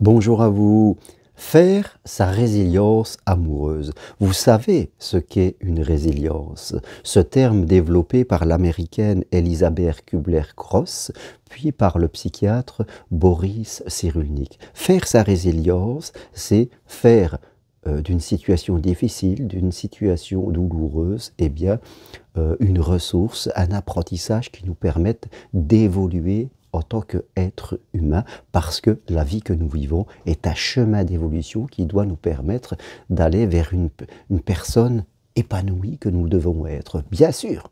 Bonjour à vous. Faire sa résilience amoureuse. Vous savez ce qu'est une résilience. Ce terme développé par l'américaine Elisabeth Kubler-Cross, puis par le psychiatre Boris Cyrulnik. Faire sa résilience, c'est faire euh, d'une situation difficile, d'une situation douloureuse, eh bien, euh, une ressource, un apprentissage qui nous permette d'évoluer en tant qu'être humain, parce que la vie que nous vivons est un chemin d'évolution qui doit nous permettre d'aller vers une, personne épanouie que nous devons être. Bien sûr,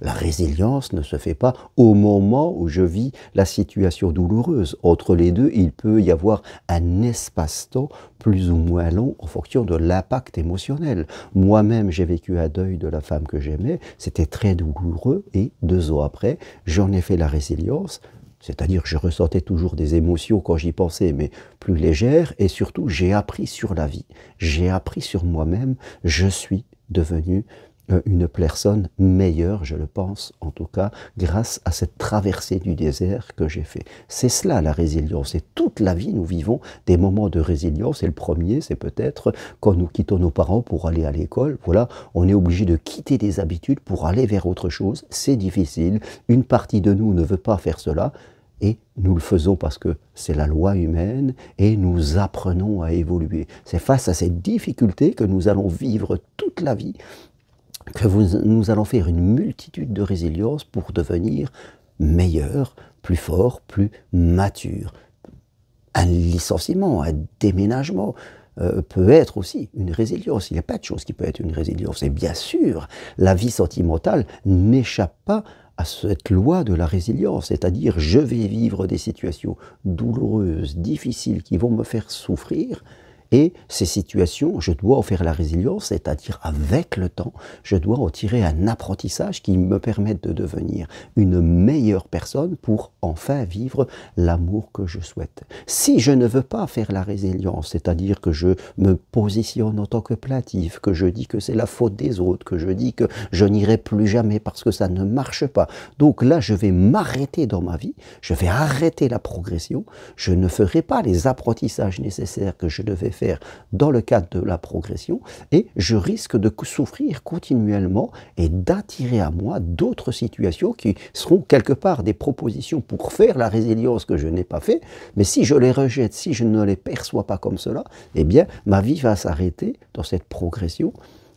la résilience ne se fait pas au moment où je vis la situation douloureuse. Entre les deux, il peut y avoir un espace-temps plus ou moins long en fonction de l'impact émotionnel. Moi-même, j'ai vécu un deuil de la femme que j'aimais, c'était très douloureux et deux ans après, j'en ai fait la résilience, c'est-à-dire que je ressentais toujours des émotions quand j'y pensais, mais plus légères, et surtout j'ai appris sur la vie, j'ai appris sur moi-même, je suis devenu euh, une personne meilleure, je le pense en tout cas, grâce à cette traversée du désert que j'ai fait. C'est cela la résilience. Et toute la vie, nous vivons des moments de résilience. Et le premier, c'est peut-être quand nous quittons nos parents pour aller à l'école. Voilà, on est obligé de quitter des habitudes pour aller vers autre chose. C'est difficile. Une partie de nous ne veut pas faire cela et nous le faisons parce que c'est la loi humaine et nous apprenons à évoluer. C'est face à cette difficulté que nous allons vivre toute la vie, que nous allons faire une multitude de résilience pour devenir meilleur, plus fort, plus mature. Un licenciement, un déménagement, euh, peut être aussi une résilience. Il n'y a pas de chose qui peut être une résilience. Et bien sûr, la vie sentimentale n'échappe pas à cette loi de la résilience, c'est-à-dire je vais vivre des situations douloureuses, difficiles, qui vont me faire souffrir, et ces situations, je dois en faire la résilience, c'est-à-dire avec le temps, je dois en tirer un apprentissage qui me permette de devenir une meilleure personne pour enfin vivre l'amour que je souhaite. Si je ne veux pas faire la résilience, c'est-à-dire que je me positionne en tant que plaintif, que je dis que c'est la faute des autres, que je dis que je n'irai plus jamais parce que ça ne marche pas, donc là je vais m'arrêter dans ma vie, je vais arrêter la progression, je ne ferai pas les apprentissages nécessaires que je devais faire dans le cadre de la progression et je risque de souffrir continuellement et d'attirer à moi d'autres situations qui seront quelque part des propositions pour faire la résilience que je n'ai pas fait, mais si je les rejette, si je ne les perçois pas comme cela, eh bien ma vie va s'arrêter dans cette progression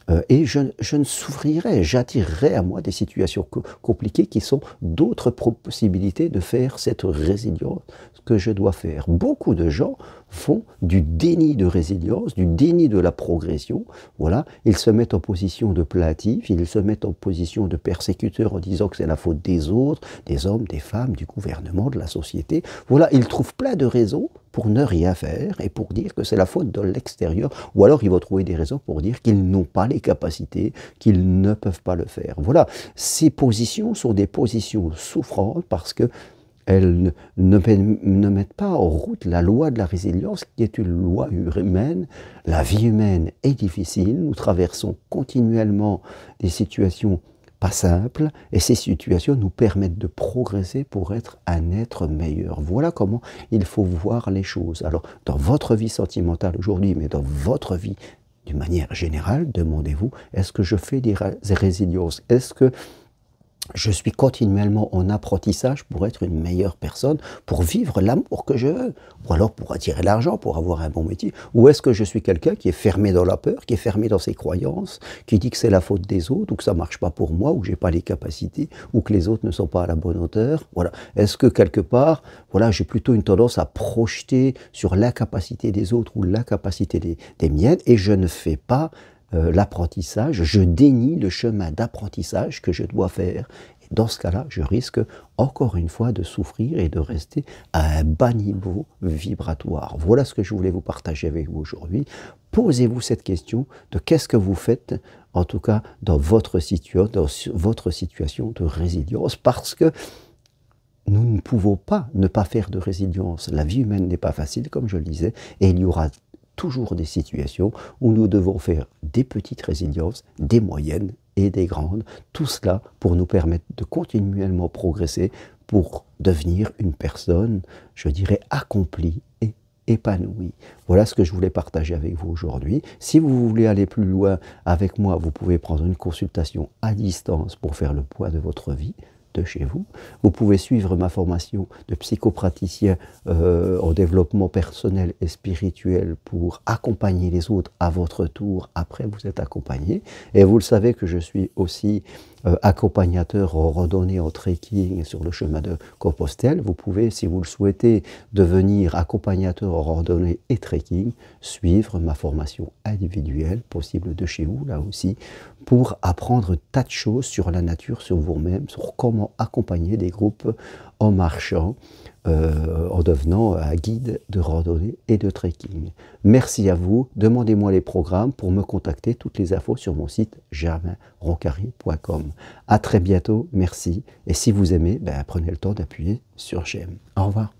euh, et je, ne souffrirai, j'attirerai à moi des situations compliquées qui sont d'autres possibilités de faire cette résilience que je dois faire. Beaucoup de gens font du déni de résilience, du déni de la progression. Voilà, ils se mettent en position de plaintif, ils se mettent en position de persécuteur en disant que c'est la faute des autres, des hommes, des femmes, du gouvernement, de la société. Voilà, ils trouvent plein de raisons pour ne rien faire et pour dire que c'est la faute de l'extérieur, ou alors il vont trouver des raisons pour dire qu'ils n'ont pas les capacités, qu'ils ne peuvent pas le faire. Voilà, ces positions sont des positions souffrantes parce que elles ne, ne, mettent pas en route la loi de la résilience, qui est une loi humaine. La vie humaine est difficile, nous traversons continuellement des situations pas simple, et ces situations nous permettent de progresser pour être un être meilleur. Voilà comment il faut voir les choses. Alors, dans votre vie sentimentale aujourd'hui, mais dans votre vie d'une manière générale, demandez-vous, est-ce que je fais des résiliences Est-ce que je suis continuellement en apprentissage pour être une meilleure personne, pour vivre l'amour que je veux, ou alors pour attirer l'argent, pour avoir un bon métier. Ou est-ce que je suis quelqu'un qui est fermé dans la peur, qui est fermé dans ses croyances, qui dit que c'est la faute des autres, ou que ça ne marche pas pour moi, ou que j'ai pas les capacités, ou que les autres ne sont pas à la bonne hauteur. Voilà. Est-ce que quelque part, voilà, j'ai plutôt une tendance à projeter sur la capacité des autres ou l'incapacité des, des miennes, et je ne fais pas euh, l'apprentissage, je dénie le chemin d'apprentissage que je dois faire. Et dans ce cas-là, je risque encore une fois de souffrir et de rester à un bas niveau vibratoire. Voilà ce que je voulais vous partager avec vous aujourd'hui. Posez-vous cette question de qu'est-ce que vous faites, en tout cas dans votre, situation, dans votre situation de résilience, parce que nous ne pouvons pas ne pas faire de résilience. La vie humaine n'est pas facile, comme je le disais, et il y aura toujours des situations où nous devons faire des petites résiliences, des moyennes et des grandes, tout cela pour nous permettre de continuellement progresser pour devenir une personne, je dirais, accomplie et épanouie. Voilà ce que je voulais partager avec vous aujourd'hui. Si vous voulez aller plus loin avec moi, vous pouvez prendre une consultation à distance pour faire le poids de votre vie chez vous. Vous pouvez suivre ma formation de psychopraticien euh, en développement personnel et spirituel pour accompagner les autres à votre tour. Après, vous êtes accompagné. Et vous le savez que je suis aussi euh, accompagnateur accompagnateur randonnée en trekking sur le chemin de Compostelle. Vous pouvez, si vous le souhaitez, devenir accompagnateur ordonné et trekking, suivre ma formation individuelle, possible de chez vous là aussi, pour apprendre tas de choses sur la nature, sur vous-même, sur comment accompagner des groupes en marchant, euh, en devenant un guide de randonnée et de trekking. Merci à vous. Demandez-moi les programmes pour me contacter. Toutes les infos sur mon site germainroncari.com. À très bientôt. Merci. Et si vous aimez, ben, prenez le temps d'appuyer sur j'aime. Au revoir.